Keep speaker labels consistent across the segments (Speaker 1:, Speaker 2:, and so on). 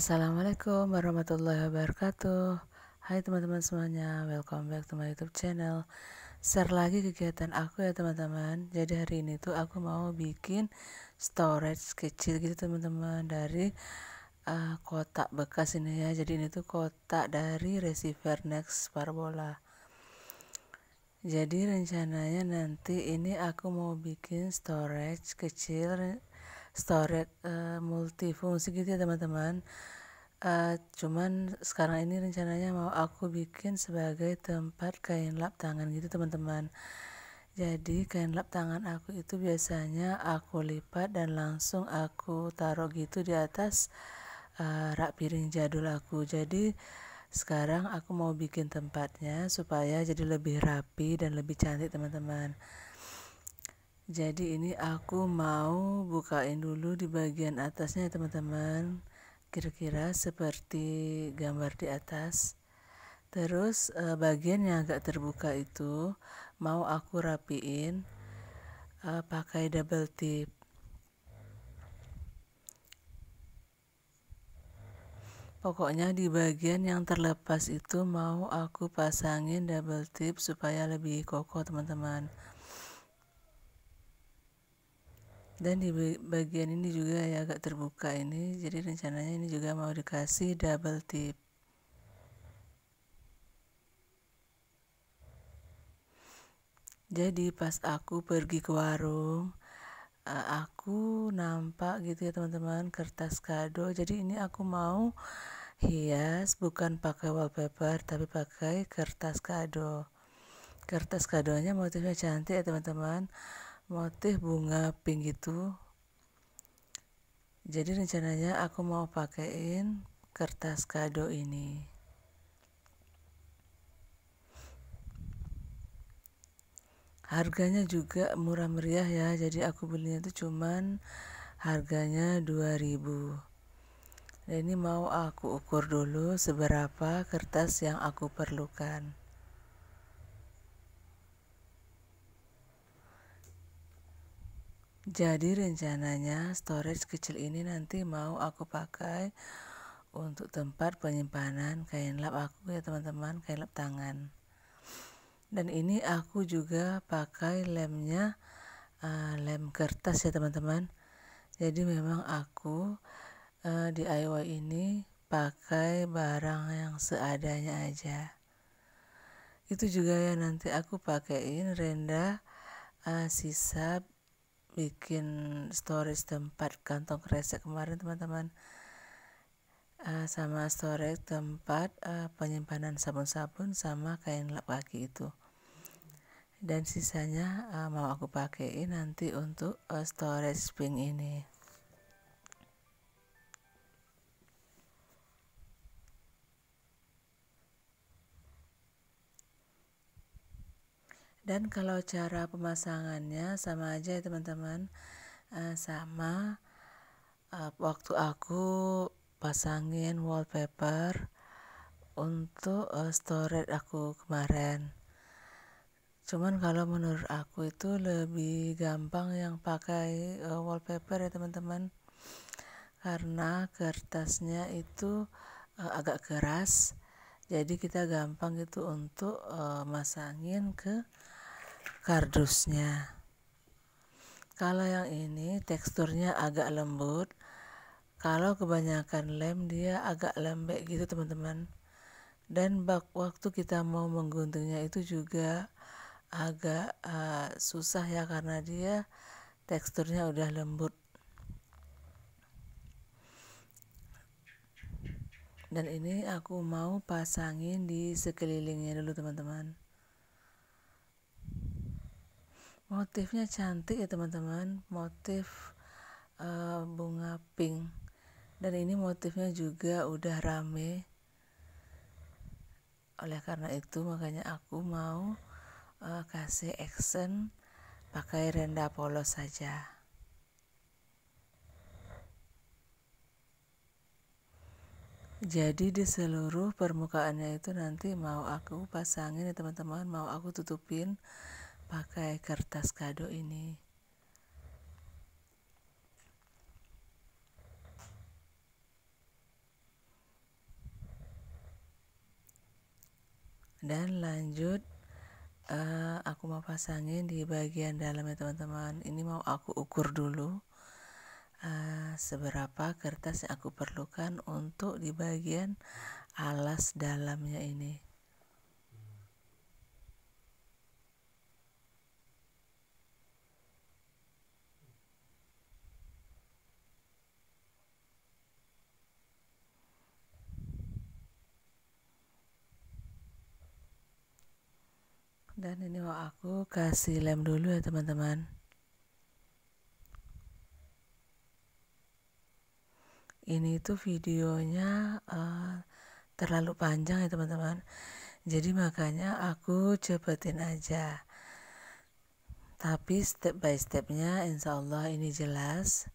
Speaker 1: Assalamualaikum warahmatullahi wabarakatuh Hai teman-teman semuanya Welcome back to my youtube channel Share lagi kegiatan aku ya teman-teman Jadi hari ini tuh aku mau bikin Storage kecil gitu teman-teman Dari uh, kotak bekas ini ya Jadi ini tuh kotak dari receiver next parabola Jadi rencananya nanti ini aku mau bikin storage kecil storage uh, multifungsi gitu ya teman-teman uh, cuman sekarang ini rencananya mau aku bikin sebagai tempat kain lap tangan gitu teman-teman jadi kain lap tangan aku itu biasanya aku lipat dan langsung aku taruh gitu di atas uh, rak piring jadul aku jadi sekarang aku mau bikin tempatnya supaya jadi lebih rapi dan lebih cantik teman-teman jadi ini aku mau bukain dulu di bagian atasnya ya, teman-teman kira-kira seperti gambar di atas terus eh, bagian yang agak terbuka itu mau aku rapiin eh, pakai double tip Pokoknya di bagian yang terlepas itu mau aku pasangin double tip supaya lebih kokoh teman-teman. dan di bagian ini juga ya agak terbuka ini jadi rencananya ini juga mau dikasih double tip jadi pas aku pergi ke warung eh, aku nampak gitu ya teman-teman kertas kado jadi ini aku mau hias bukan pakai wallpaper tapi pakai kertas kado kertas kadonya motifnya cantik ya teman-teman motif bunga pink itu jadi rencananya aku mau pakaiin kertas kado ini harganya juga murah meriah ya jadi aku belinya itu cuman harganya 2000 dan ini mau aku ukur dulu seberapa kertas yang aku perlukan Jadi rencananya storage kecil ini nanti mau aku pakai untuk tempat penyimpanan kain lap aku ya teman-teman, kain lap tangan. Dan ini aku juga pakai lemnya uh, eh, lem kertas ya teman-teman. Jadi memang aku uh, eh, DIY ini pakai barang yang seadanya aja. Itu juga ya nanti aku pakaiin renda uh, eh, sisa bikin storage tempat kantong kresek kemarin teman-teman uh, sama storage tempat uh, penyimpanan sabun-sabun sama kain lap kaki itu dan sisanya uh, mau aku pakaiin nanti untuk uh, storage pink ini dan kalau cara pemasangannya sama aja ya teman-teman uh, sama uh, waktu aku pasangin wallpaper untuk uh, storage aku kemarin cuman kalau menurut aku itu lebih gampang yang pakai uh, wallpaper ya teman-teman karena kertasnya itu uh, agak keras jadi kita gampang gitu untuk uh, masangin ke kardusnya. Kalau yang ini teksturnya agak lembut. Kalau kebanyakan lem dia agak lembek gitu teman-teman. Dan bak waktu kita mau mengguntingnya itu juga agak uh, susah ya karena dia teksturnya udah lembut. Dan ini aku mau pasangin di sekelilingnya dulu teman-teman. motifnya cantik ya teman-teman motif uh, bunga pink dan ini motifnya juga udah rame oleh karena itu makanya aku mau uh, kasih action pakai renda polos saja jadi di seluruh permukaannya itu nanti mau aku pasangin ya teman-teman mau aku tutupin pakai kertas kado ini dan lanjut uh, aku mau pasangin di bagian dalamnya teman-teman ini mau aku ukur dulu uh, seberapa kertas yang aku perlukan untuk di bagian alas dalamnya ini dan ini mau aku kasih lem dulu ya teman-teman ini tuh videonya uh, terlalu panjang ya teman-teman jadi makanya aku cepetin aja tapi step by stepnya insya Allah ini jelas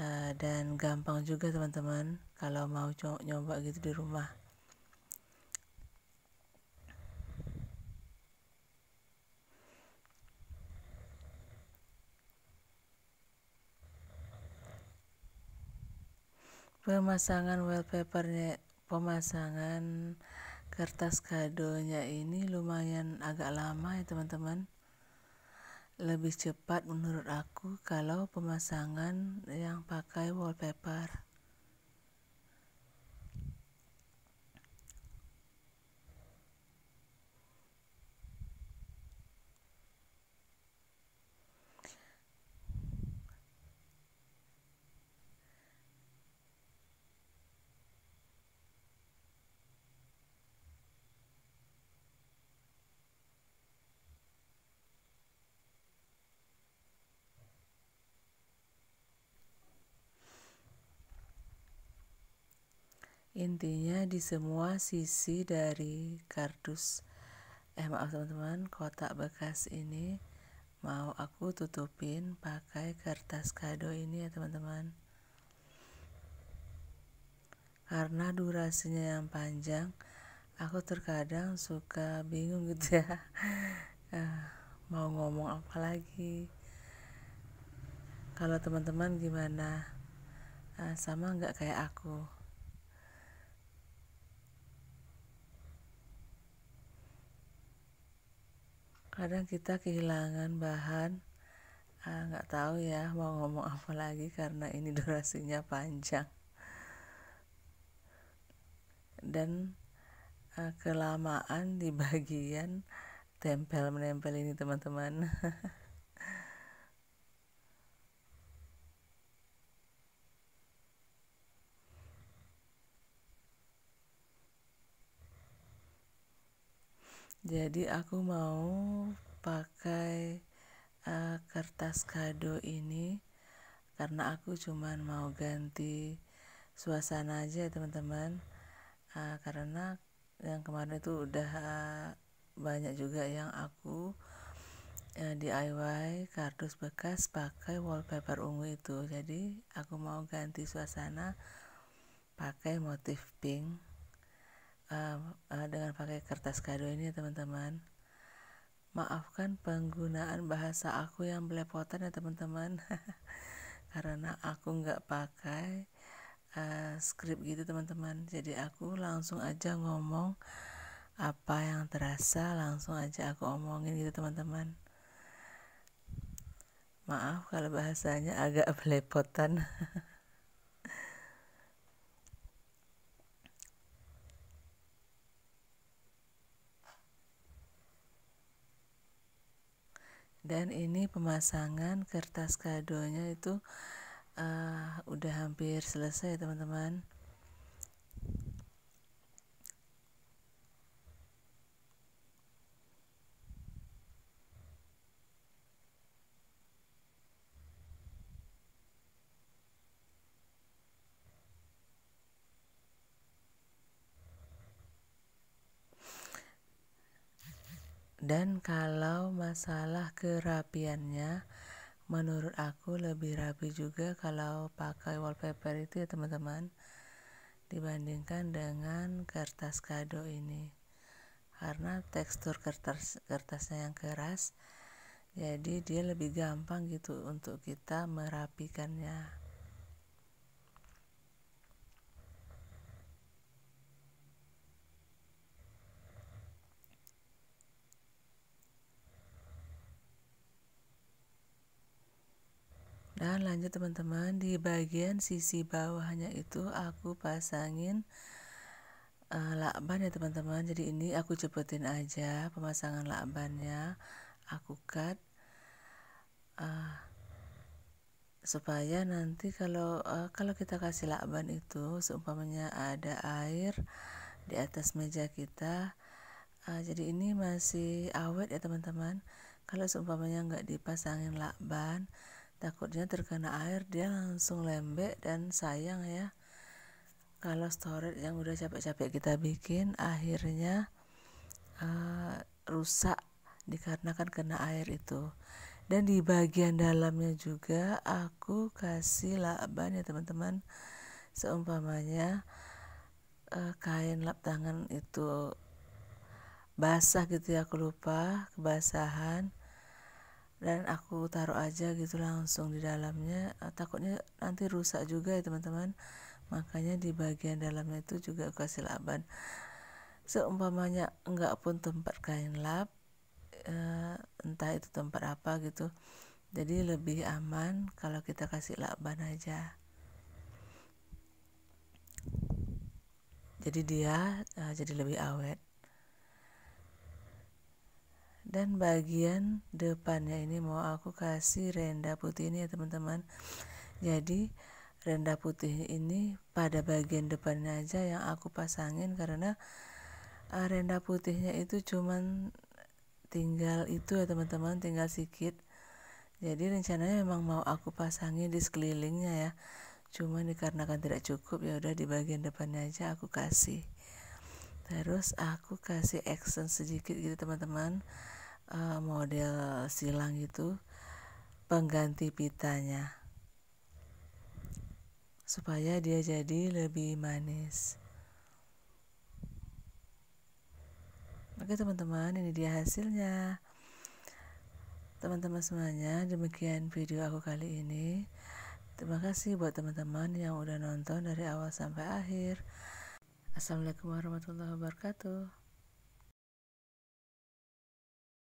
Speaker 1: uh, dan gampang juga teman-teman kalau mau nyoba gitu di rumah pemasangan wallpapernya pemasangan kertas kadonya ini lumayan agak lama ya teman-teman lebih cepat menurut aku kalau pemasangan yang pakai wallpaper Intinya di semua sisi dari kardus eh maaf teman-teman, kotak bekas ini mau aku tutupin pakai kertas kado ini ya teman-teman. Karena durasinya yang panjang, aku terkadang suka bingung gitu ya. Eh, mau ngomong apa lagi? Kalau teman-teman gimana? Eh, sama nggak kayak aku? kadang kita kehilangan bahan ah, nggak ah, tahu ya mau ngomong apa lagi karena ini durasinya panjang dan uh, kelamaan di bagian tempel menempel ini teman-teman jadi aku mau pakai uh, kertas kado ini karena aku cuman mau ganti suasana aja ya, teman-teman uh, karena yang kemarin itu udah uh, banyak juga yang aku uh, DIY kardus bekas pakai wallpaper ungu itu jadi aku mau ganti suasana pakai motif pink uh, uh, dengan pakai kertas kado ini teman-teman maafkan penggunaan bahasa aku yang belepotan ya teman-teman karena aku nggak pakai uh, skrip gitu teman-teman jadi aku langsung aja ngomong apa yang terasa langsung aja aku omongin gitu teman-teman maaf kalau bahasanya agak belepotan dan ini pemasangan kertas kadonya itu uh, udah hampir selesai teman-teman Dan kalau masalah kerapiannya, menurut aku lebih rapi juga kalau pakai wallpaper itu ya teman-teman dibandingkan dengan kertas kado ini karena tekstur kertas kertasnya yang keras jadi dia lebih gampang gitu untuk kita merapikannya dan lanjut teman-teman di bagian sisi bawahnya itu aku pasangin uh, lakban ya teman-teman jadi ini aku cepetin aja pemasangan lakbannya aku cut uh, supaya nanti kalau uh, kalau kita kasih lakban itu seumpamanya ada air di atas meja kita uh, jadi ini masih awet ya teman-teman kalau seumpamanya nggak dipasangin lakban takutnya terkena air dia langsung lembek dan sayang ya kalau storage yang udah capek-capek kita bikin akhirnya uh, rusak dikarenakan kena air itu dan di bagian dalamnya juga aku kasih lakban ya teman-teman seumpamanya uh, kain lap tangan itu basah gitu ya aku lupa kebasahan dan aku taruh aja gitu langsung di dalamnya eh, takutnya nanti rusak juga ya teman-teman makanya di bagian dalamnya itu juga aku kasih laban seumpamanya enggak pun tempat kain lap eh, entah itu tempat apa gitu jadi lebih aman kalau kita kasih lakban aja jadi dia eh, jadi lebih awet dan bagian depannya ini mau aku kasih renda putih ini ya teman-teman jadi renda putih ini pada bagian depannya aja yang aku pasangin karena eh, renda putihnya itu cuman tinggal itu ya teman-teman tinggal sedikit jadi rencananya memang mau aku pasangin di sekelilingnya ya cuman dikarenakan tidak cukup ya udah di bagian depannya aja aku kasih terus aku kasih action sedikit gitu teman-teman uh, model silang itu pengganti pitanya supaya dia jadi lebih manis oke teman-teman ini dia hasilnya teman-teman semuanya demikian video aku kali ini terima kasih buat teman-teman yang udah nonton dari awal sampai akhir Assalamualaikum warahmatullahi wabarakatuh